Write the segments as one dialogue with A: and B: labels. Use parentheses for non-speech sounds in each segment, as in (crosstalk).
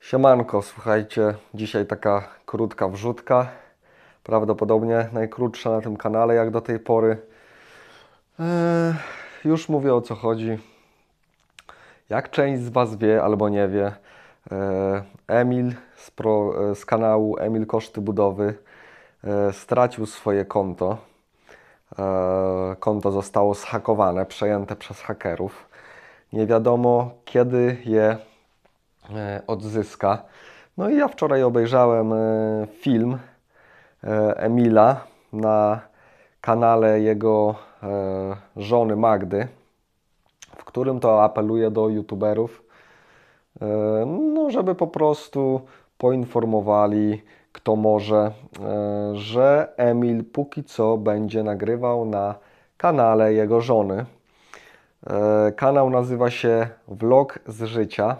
A: Siemanko, słuchajcie, dzisiaj taka krótka wrzutka, prawdopodobnie najkrótsza na tym kanale jak do tej pory. Eee, już mówię o co chodzi. Jak część z Was wie albo nie wie, eee, Emil z, pro, e, z kanału Emil Koszty Budowy e, stracił swoje konto E, konto zostało zhakowane, przejęte przez hakerów. Nie wiadomo, kiedy je e, odzyska. No i ja wczoraj obejrzałem e, film Emila na kanale jego żony Magdy, w którym to apeluje do youtuberów, no żeby po prostu poinformowali kto może, e, że Emil póki co będzie nagrywał na kanale jego żony. E, kanał nazywa się Vlog z życia.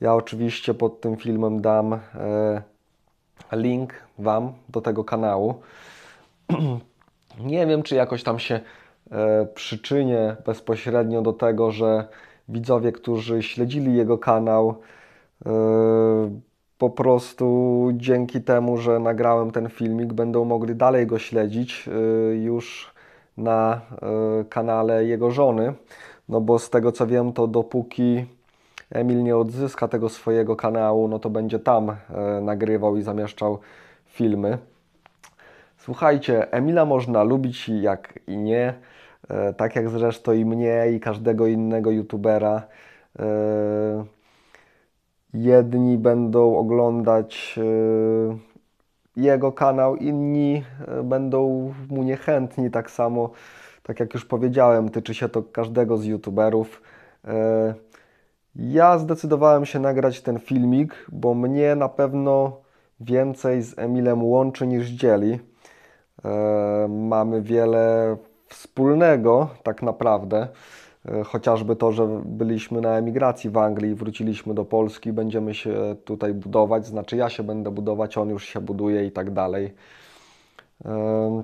A: Ja oczywiście pod tym filmem dam e, link Wam do tego kanału. (clears throat) Nie wiem, czy jakoś tam się przyczynię bezpośrednio do tego, że widzowie, którzy śledzili jego kanał, po prostu dzięki temu, że nagrałem ten filmik, będą mogli dalej go śledzić y, już na y, kanale jego żony. No bo z tego co wiem, to dopóki Emil nie odzyska tego swojego kanału, no to będzie tam y, nagrywał i zamieszczał filmy. Słuchajcie, Emila można lubić jak i nie, tak jak zresztą i mnie i każdego innego youtubera. Jedni będą oglądać y, jego kanał, inni y, będą mu niechętni. Tak samo, tak jak już powiedziałem, tyczy się to każdego z youtuberów. Y, ja zdecydowałem się nagrać ten filmik, bo mnie na pewno więcej z Emilem łączy niż dzieli. Mamy wiele wspólnego, tak naprawdę. E, chociażby to, że byliśmy na emigracji w Anglii, wróciliśmy do Polski, będziemy się tutaj budować, znaczy ja się będę budować, on już się buduje i tak dalej. E,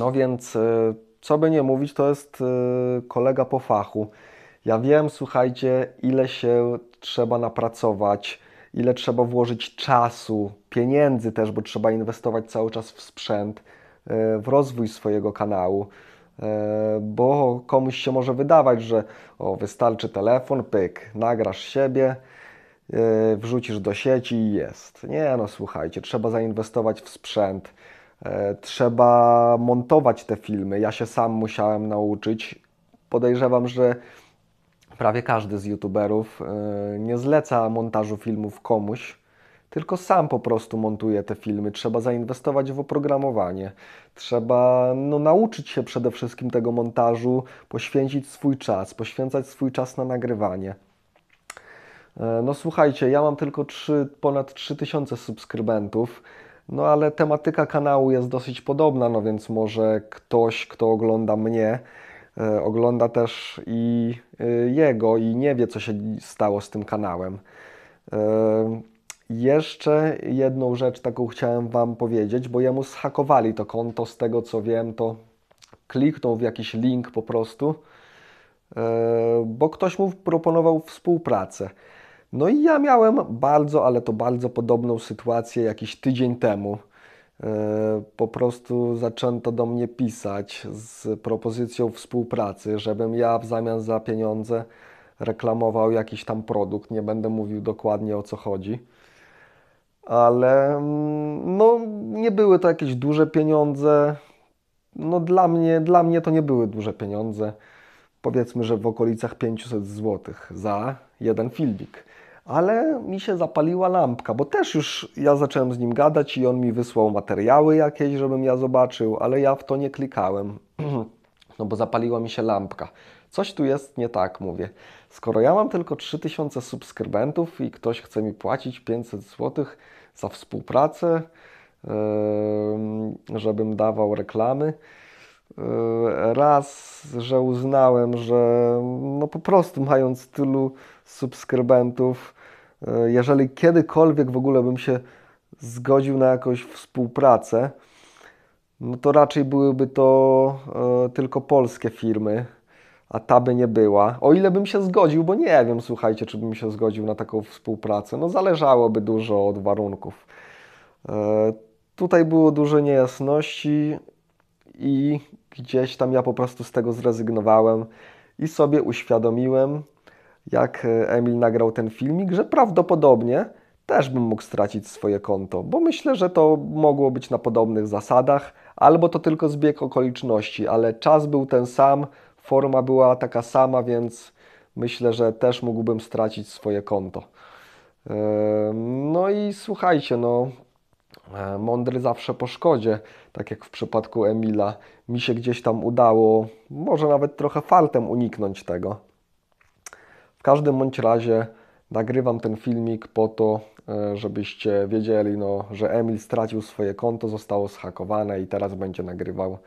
A: no więc, e, co by nie mówić, to jest kolega po fachu. Ja wiem, słuchajcie, ile się trzeba napracować, ile trzeba włożyć czasu, pieniędzy też, bo trzeba inwestować cały czas w sprzęt, w rozwój swojego kanału. E, bo komuś się może wydawać, że o, wystarczy telefon, pyk, nagrasz siebie, e, wrzucisz do sieci i jest. Nie, no słuchajcie, trzeba zainwestować w sprzęt, e, trzeba montować te filmy. Ja się sam musiałem nauczyć. Podejrzewam, że prawie każdy z youtuberów nie zleca montażu filmów komuś, tylko sam po prostu montuje te filmy. Trzeba zainwestować w oprogramowanie, trzeba no, nauczyć się przede wszystkim tego montażu, poświęcić swój czas, poświęcać swój czas na nagrywanie. E, no słuchajcie, ja mam tylko 3, ponad 3000 subskrybentów, no ale tematyka kanału jest dosyć podobna, no więc może ktoś, kto ogląda mnie, e, ogląda też i e, jego i nie wie, co się stało z tym kanałem. Jeszcze jedną rzecz taką chciałem Wam powiedzieć, bo jemu zhakowali to konto, z tego co wiem, to kliknął w jakiś link po prostu, e, bo ktoś mu proponował współpracę. No i ja miałem bardzo, ale to bardzo podobną sytuację jakiś tydzień temu. E, po prostu zaczęto do mnie pisać z propozycją współpracy, żebym ja w zamian za pieniądze reklamował jakiś tam produkt. Nie będę mówił dokładnie o co chodzi ale mm, no, nie były to jakieś duże pieniądze. No, dla, mnie, dla mnie to nie były duże pieniądze. Powiedzmy, że w okolicach 500 zł za jeden filmik. Ale mi się zapaliła lampka, bo też już ja zacząłem z nim gadać i on mi wysłał materiały jakieś, żebym ja zobaczył, ale ja w to nie klikałem, (clears throat) no bo zapaliła mi się lampka. Coś tu jest nie tak, mówię. Skoro ja mam tylko 3000 subskrybentów i ktoś chce mi płacić 500 złotych, za współpracę, żebym dawał reklamy. E, raz, że uznałem, że no po prostu mając tylu subskrybentów, e, jeżeli kiedykolwiek w ogóle bym się zgodził na jakąś współpracę, no to raczej byłyby to e, tylko polskie firmy, a ta by nie była. O ile bym się zgodził, bo nie wiem, słuchajcie, czy bym się zgodził na taką współpracę. No zależałoby dużo od warunków. E, tutaj było dużo niejasności i gdzieś tam ja po prostu z tego zrezygnowałem i sobie uświadomiłem, jak e, Emil nagrał ten filmik, że prawdopodobnie też bym mógł stracić swoje konto, bo myślę, że to mogło być na podobnych zasadach, albo to tylko zbieg okoliczności, ale czas był ten sam, forma była taka sama, więc myślę, że też mógłbym stracić swoje konto. E, no i słuchajcie, no e, mądry zawsze po szkodzie, tak jak w przypadku Emila. Mi się gdzieś tam udało, może nawet trochę fartem uniknąć tego. W każdym bądź razie nagrywam ten filmik po to, e, żebyście wiedzieli, no, że Emil stracił swoje konto, zostało zhakowane i teraz będzie nagrywał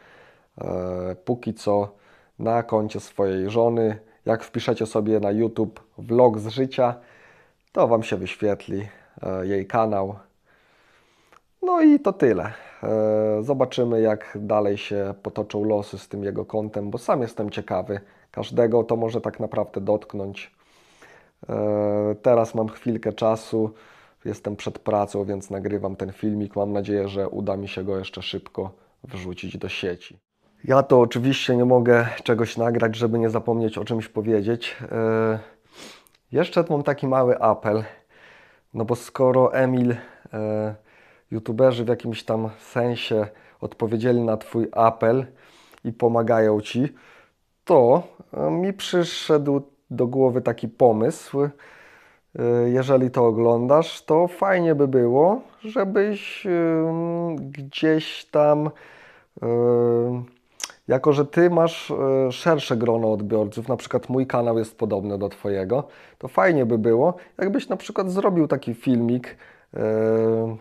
A: e, póki co na koncie swojej żony. Jak wpiszecie sobie na YouTube vlog z życia, to Wam się wyświetli e, jej kanał. No i to tyle. E, zobaczymy, jak dalej się potoczą losy z tym jego kontem, bo sam jestem ciekawy. Każdego to może tak naprawdę dotknąć. E, teraz mam chwilkę czasu, jestem przed pracą, więc nagrywam ten filmik. Mam nadzieję, że uda mi się go jeszcze szybko wrzucić do sieci. Ja to oczywiście nie mogę czegoś nagrać, żeby nie zapomnieć o czymś powiedzieć. E, jeszcze mam taki mały apel, no bo skoro Emil, e, youtuberzy w jakimś tam sensie odpowiedzieli na Twój apel i pomagają Ci, to e, mi przyszedł do głowy taki pomysł, jeżeli to oglądasz, to fajnie by było, żebyś gdzieś tam jako, że Ty masz e, szersze grono odbiorców, na przykład mój kanał jest podobny do Twojego, to fajnie by było, jakbyś na przykład zrobił taki filmik e,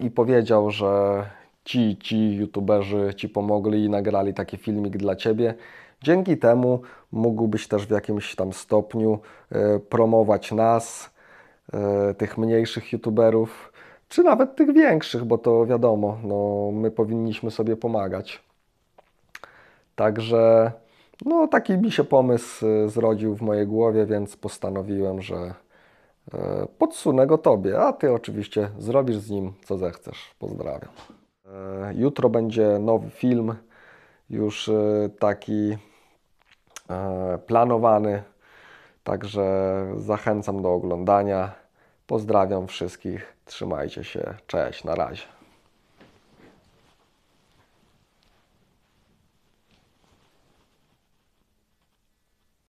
A: i powiedział, że ci, ci youtuberzy Ci pomogli i nagrali taki filmik dla Ciebie. Dzięki temu mógłbyś też w jakimś tam stopniu e, promować nas, tych mniejszych youtuberów, czy nawet tych większych, bo to wiadomo, no, my powinniśmy sobie pomagać. Także no, taki mi się pomysł y, zrodził w mojej głowie, więc postanowiłem, że y, podsunę go Tobie, a Ty oczywiście zrobisz z nim co zechcesz. Pozdrawiam. E, jutro będzie nowy film, już y, taki e, planowany, także zachęcam do oglądania. Pozdrawiam wszystkich, trzymajcie się, cześć, na razie.